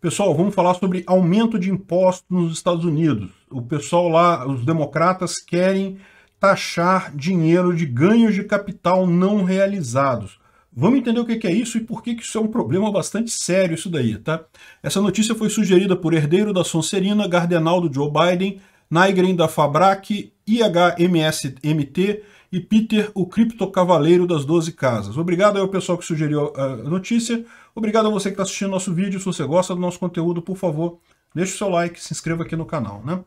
Pessoal, vamos falar sobre aumento de impostos nos Estados Unidos. O pessoal lá, os democratas, querem taxar dinheiro de ganhos de capital não realizados. Vamos entender o que é isso e por que isso é um problema bastante sério, isso daí, tá? Essa notícia foi sugerida por herdeiro da Sonserina, Gardenal do Joe Biden, Nigren da Fabrac, IHMSMT e Peter, o criptocavaleiro das 12 casas. Obrigado ao pessoal que sugeriu eh, a notícia. Obrigado a você que está assistindo nosso vídeo. Se você gosta do nosso conteúdo, por favor, deixe o seu like, se inscreva aqui no canal, né?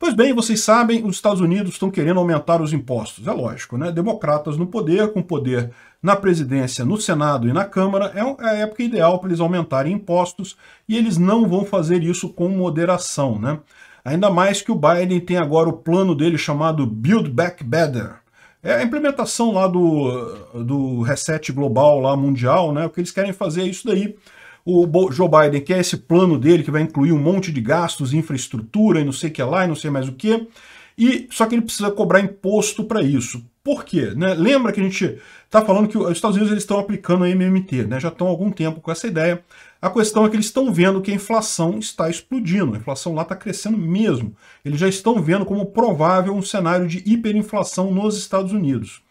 Pois bem, vocês sabem, os Estados Unidos estão querendo aumentar os impostos. É lógico, né? Democratas no poder, com poder na presidência, no Senado e na Câmara, é, é a época ideal para eles aumentarem impostos e eles não vão fazer isso com moderação, né? Ainda mais que o Biden tem agora o plano dele chamado Build Back Better. É a implementação lá do, do reset global, lá mundial, né? O que eles querem fazer é isso daí. O Joe Biden quer esse plano dele que vai incluir um monte de gastos, infraestrutura e não sei o que lá e não sei mais o que. E, só que ele precisa cobrar imposto para isso. Por quê? Né? Lembra que a gente está falando que os Estados Unidos eles estão aplicando a MMT, né? já estão há algum tempo com essa ideia. A questão é que eles estão vendo que a inflação está explodindo, a inflação lá está crescendo mesmo. Eles já estão vendo como provável um cenário de hiperinflação nos Estados Unidos.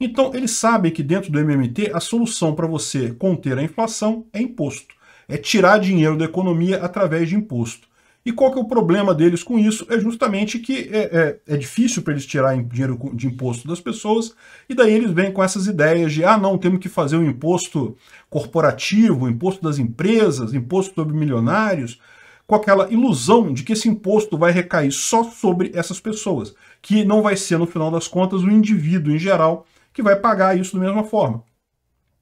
Então, eles sabem que dentro do MMT a solução para você conter a inflação é imposto. É tirar dinheiro da economia através de imposto. E qual que é o problema deles com isso? É justamente que é, é, é difícil para eles tirar dinheiro de imposto das pessoas, e daí eles vêm com essas ideias de, ah, não, temos que fazer um imposto corporativo, imposto das empresas, imposto sobre milionários, com aquela ilusão de que esse imposto vai recair só sobre essas pessoas, que não vai ser, no final das contas, o indivíduo em geral que vai pagar isso da mesma forma.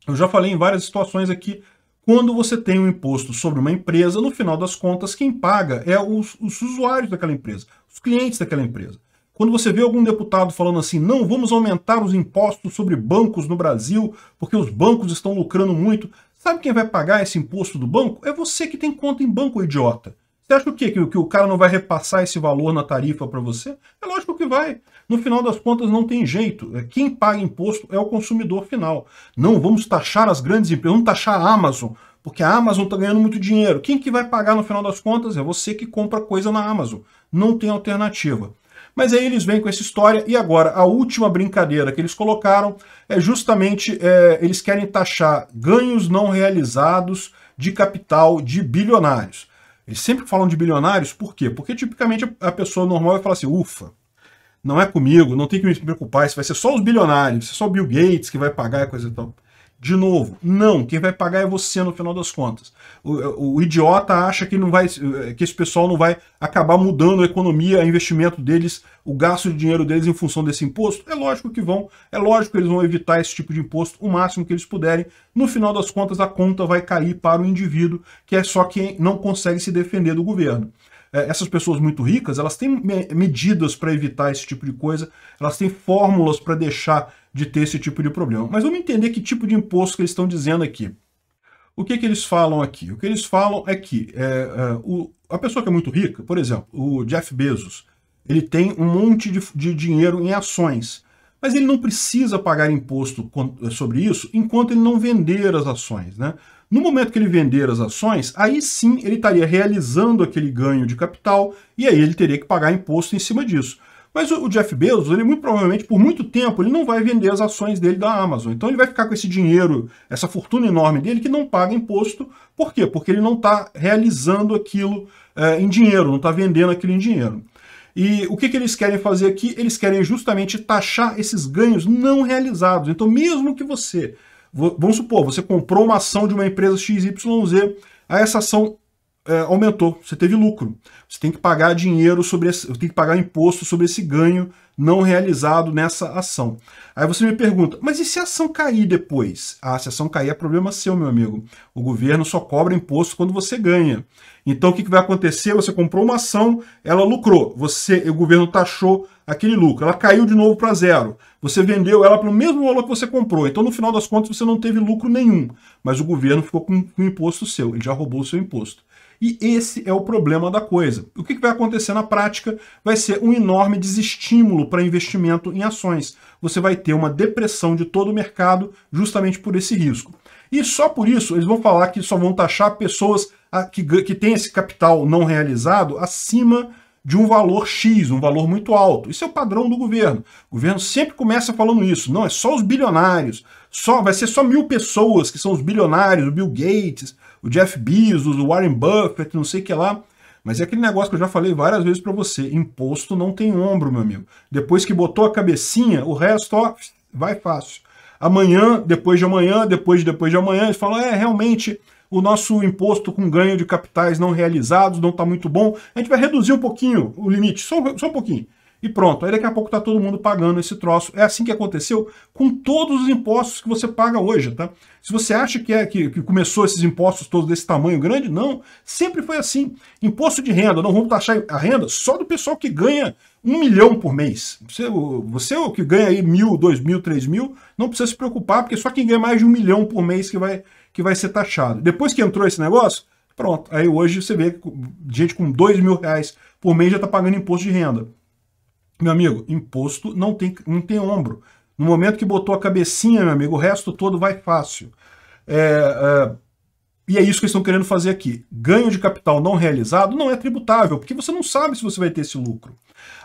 Eu já falei em várias situações aqui quando você tem um imposto sobre uma empresa, no final das contas, quem paga é os, os usuários daquela empresa, os clientes daquela empresa. Quando você vê algum deputado falando assim, não, vamos aumentar os impostos sobre bancos no Brasil, porque os bancos estão lucrando muito, sabe quem vai pagar esse imposto do banco? É você que tem conta em banco, idiota. Você acha o quê? Que, que o cara não vai repassar esse valor na tarifa para você? É lógico que vai. No final das contas, não tem jeito. É, quem paga imposto é o consumidor final. Não vamos taxar as grandes empresas, vamos taxar a Amazon, porque a Amazon está ganhando muito dinheiro. Quem que vai pagar no final das contas é você que compra coisa na Amazon. Não tem alternativa. Mas aí eles vêm com essa história e agora a última brincadeira que eles colocaram é justamente é, eles querem taxar ganhos não realizados de capital de bilionários. Eles sempre falam de bilionários, por quê? Porque tipicamente a pessoa normal vai falar assim, ufa, não é comigo, não tem que me preocupar, isso vai ser só os bilionários, é só o Bill Gates que vai pagar e coisa e tal. De novo, não, quem vai pagar é você no final das contas. O, o, idiota acha que não vai, que esse pessoal não vai acabar mudando a economia, o investimento deles, o gasto de dinheiro deles em função desse imposto. É lógico que vão, é lógico que eles vão evitar esse tipo de imposto o máximo que eles puderem. No final das contas, a conta vai cair para o indivíduo, que é só quem não consegue se defender do governo. É, essas pessoas muito ricas, elas têm medidas para evitar esse tipo de coisa, elas têm fórmulas para deixar de ter esse tipo de problema. Mas vamos entender que tipo de imposto que eles estão dizendo aqui. O que, que eles falam aqui? O que eles falam é que é, é o, a pessoa que é muito rica, por exemplo, o Jeff Bezos, ele tem um monte de, de dinheiro em ações, mas ele não precisa pagar imposto sobre isso enquanto ele não vender as ações, né? No momento que ele vender as ações, aí sim ele estaria realizando aquele ganho de capital e aí ele teria que pagar imposto em cima disso. Mas o Jeff Bezos, ele muito provavelmente, por muito tempo, ele não vai vender as ações dele da Amazon. Então ele vai ficar com esse dinheiro, essa fortuna enorme dele, que não paga imposto. Por quê? Porque ele não está realizando aquilo é, em dinheiro, não está vendendo aquilo em dinheiro. E o que, que eles querem fazer aqui? Eles querem justamente taxar esses ganhos não realizados. Então, mesmo que você Vamos supor, você comprou uma ação de uma empresa XYZ, aí essa ação é, aumentou, você teve lucro. Você tem que pagar dinheiro sobre esse, tem que pagar imposto sobre esse ganho não realizado nessa ação. Aí você me pergunta, mas e se a ação cair depois? Ah, se a ação cair é problema seu, meu amigo. O governo só cobra imposto quando você ganha. Então o que, que vai acontecer? Você comprou uma ação, ela lucrou. Você, o governo taxou aquele lucro. Ela caiu de novo para zero. Você vendeu ela pelo mesmo valor que você comprou. Então, no final das contas, você não teve lucro nenhum. Mas o governo ficou com o imposto seu. Ele já roubou o seu imposto. E esse é o problema da coisa. O que vai acontecer na prática vai ser um enorme desestímulo para investimento em ações. Você vai ter uma depressão de todo o mercado justamente por esse risco. E só por isso eles vão falar que só vão taxar pessoas que, que têm esse capital não realizado acima de um valor X, um valor muito alto. Isso é o padrão do governo. O governo sempre começa falando isso. Não, é só os bilionários. Só Vai ser só mil pessoas que são os bilionários, o Bill Gates, o Jeff Bezos, o Warren Buffett, não sei o que lá. Mas é aquele negócio que eu já falei várias vezes para você, imposto não tem ombro, meu amigo. Depois que botou a cabecinha, o resto, ó, vai fácil. Amanhã, depois de amanhã, depois de depois de amanhã, eles falam, é, realmente, o nosso imposto com ganho de capitais não realizados não está muito bom, a gente vai reduzir um pouquinho o limite, só, só um pouquinho e pronto. Aí daqui a pouco está todo mundo pagando esse troço. É assim que aconteceu com todos os impostos que você paga hoje, tá? Se você acha que, é, que, que começou esses impostos todos desse tamanho grande, não. Sempre foi assim. Imposto de renda, não vamos taxar a renda só do pessoal que ganha um milhão por mês. Você, você é que ganha aí mil, dois mil, três mil, não precisa se preocupar, porque só quem ganha mais de um milhão por mês que vai, que vai ser taxado. Depois que entrou esse negócio, pronto. Aí hoje você vê que gente com dois mil reais por mês já está pagando imposto de renda. Meu amigo, imposto não tem, não tem ombro. No momento que botou a cabecinha, meu amigo, o resto todo vai fácil. É, é, e é isso que eles estão querendo fazer aqui. Ganho de capital não realizado não é tributável, porque você não sabe se você vai ter esse lucro.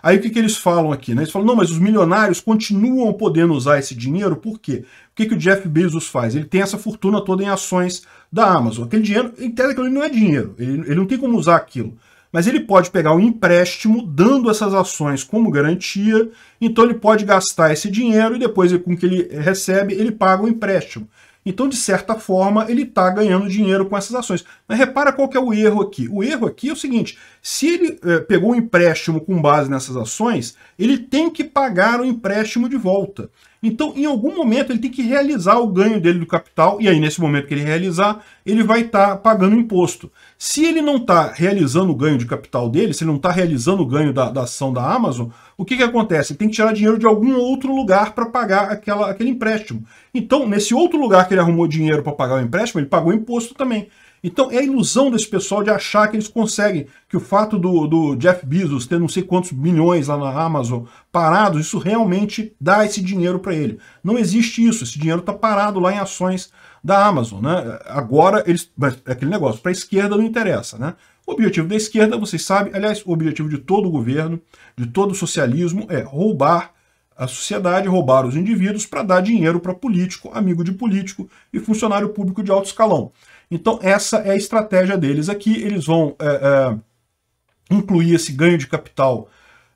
Aí o que, que eles falam aqui? Né? Eles falam, não, mas os milionários continuam podendo usar esse dinheiro, por quê? O que, que o Jeff Bezos faz? Ele tem essa fortuna toda em ações da Amazon. Aquele dinheiro, em tese, não é dinheiro, ele, ele não tem como usar aquilo mas ele pode pegar um empréstimo dando essas ações como garantia, então ele pode gastar esse dinheiro e depois com o que ele recebe, ele paga o empréstimo. Então, de certa forma, ele está ganhando dinheiro com essas ações. Mas repara qual que é o erro aqui. O erro aqui é o seguinte, se ele eh, pegou um empréstimo com base nessas ações, ele tem que pagar o empréstimo de volta. Então, em algum momento, ele tem que realizar o ganho dele do capital, e aí, nesse momento que ele realizar, ele vai estar tá pagando imposto. Se ele não está realizando o ganho de capital dele, se ele não está realizando o ganho da, da, ação da Amazon, o que, que acontece? Ele tem que tirar dinheiro de algum outro lugar para pagar aquela, aquele empréstimo. Então, nesse outro lugar que ele arrumou dinheiro para pagar o empréstimo, ele pagou imposto também. Então é a ilusão desse pessoal de achar que eles conseguem, que o fato do, do Jeff Bezos ter não sei quantos milhões lá na Amazon parados, isso realmente dá esse dinheiro para ele. Não existe isso, esse dinheiro está parado lá em ações da Amazon. Né? Agora, eles, é aquele negócio, para a esquerda não interessa. Né? O objetivo da esquerda, vocês sabem, aliás, o objetivo de todo governo, de todo socialismo, é roubar a sociedade, roubar os indivíduos para dar dinheiro para político, amigo de político e funcionário público de alto escalão. Então, essa é a estratégia deles aqui. Eles vão é, é, incluir esse ganho de capital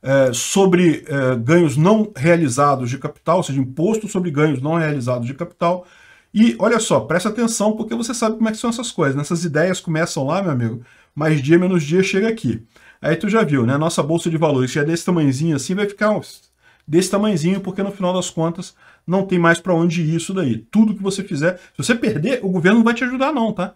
é, sobre é, ganhos não realizados de capital, ou seja, imposto sobre ganhos não realizados de capital. E olha só, presta atenção, porque você sabe como é que são essas coisas. Né? Essas ideias começam lá, meu amigo, mais dia menos dia chega aqui. Aí tu já viu, né? Nossa bolsa de valores, já é desse tamanhozinho assim, vai ficar uns desse tamanhozinho, porque no final das contas não tem mais para onde ir isso daí. Tudo que você fizer, se você perder, o governo não vai te ajudar não, tá?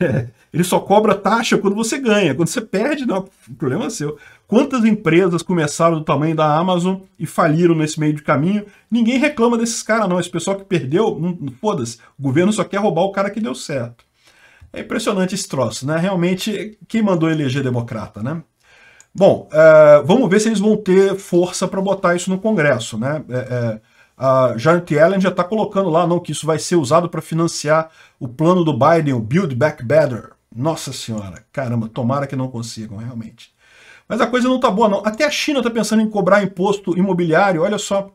É, é, ele só cobra taxa quando você ganha, quando você perde, não, o problema é seu. Quantas empresas começaram do tamanho da Amazon e faliram nesse meio de caminho? Ninguém reclama desses caras, não. Esse pessoal que perdeu, foda-se, o governo só quer roubar o cara que deu certo. É impressionante esse troço, né? Realmente, quem mandou eleger democrata, né? Bom, é, vamos ver se eles vão ter força para botar isso no Congresso, né? É, é a Janet Yellen já está colocando lá, não, que isso vai ser usado para financiar o plano do Biden, o Build Back Better. Nossa senhora, caramba, tomara que não consigam, realmente. Mas a coisa não está boa, não. Até a China está pensando em cobrar imposto imobiliário, olha só.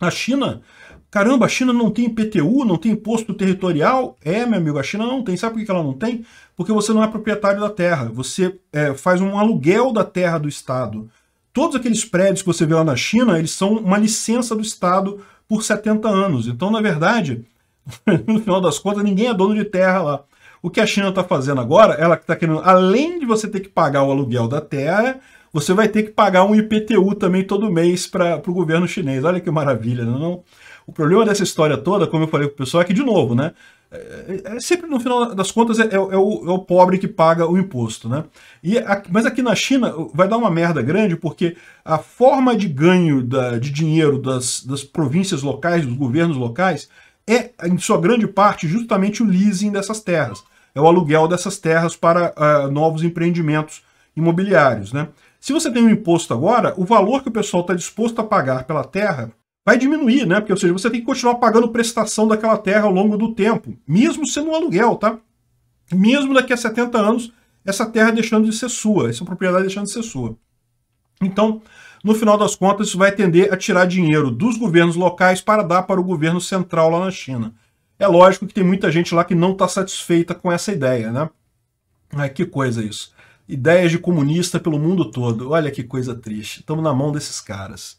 A China, caramba, a China não tem IPTU, não tem imposto territorial. É, meu amigo, a China não tem. Sabe por que ela não tem? porque você não é proprietário da terra, você é, faz um aluguel da terra do Estado. Todos aqueles prédios que você vê lá na China, eles são uma licença do Estado por 70 anos. Então, na verdade, no final das contas, ninguém é dono de terra lá. O que a China está fazendo agora, ela está querendo, além de você ter que pagar o aluguel da terra, você vai ter que pagar um IPTU também todo mês para o governo chinês. Olha que maravilha, né, não? O problema dessa história toda, como eu falei para o pessoal, é que, de novo, né? É, é, é, sempre no final das contas é, é, é, o, é, o, pobre que paga o imposto, né? E a, mas aqui na China vai dar uma merda grande porque a forma de ganho da, de dinheiro das, das províncias locais, dos governos locais, é em sua grande parte justamente o leasing dessas terras, é o aluguel dessas terras para uh, novos empreendimentos imobiliários, né? Se você tem um imposto agora, o valor que o pessoal está disposto a pagar pela terra vai diminuir, né? Porque, ou seja, você tem que continuar pagando prestação daquela terra ao longo do tempo, mesmo sendo um aluguel, tá? Mesmo daqui a 70 anos, essa terra deixando de ser sua, essa propriedade deixando de ser sua. Então, no final das contas, isso vai tender a tirar dinheiro dos governos locais para dar para o governo central lá na China. É lógico que tem muita gente lá que não está satisfeita com essa ideia, né? Ai, que coisa isso. Ideias de comunista pelo mundo todo. Olha que coisa triste. Estamos na mão desses caras.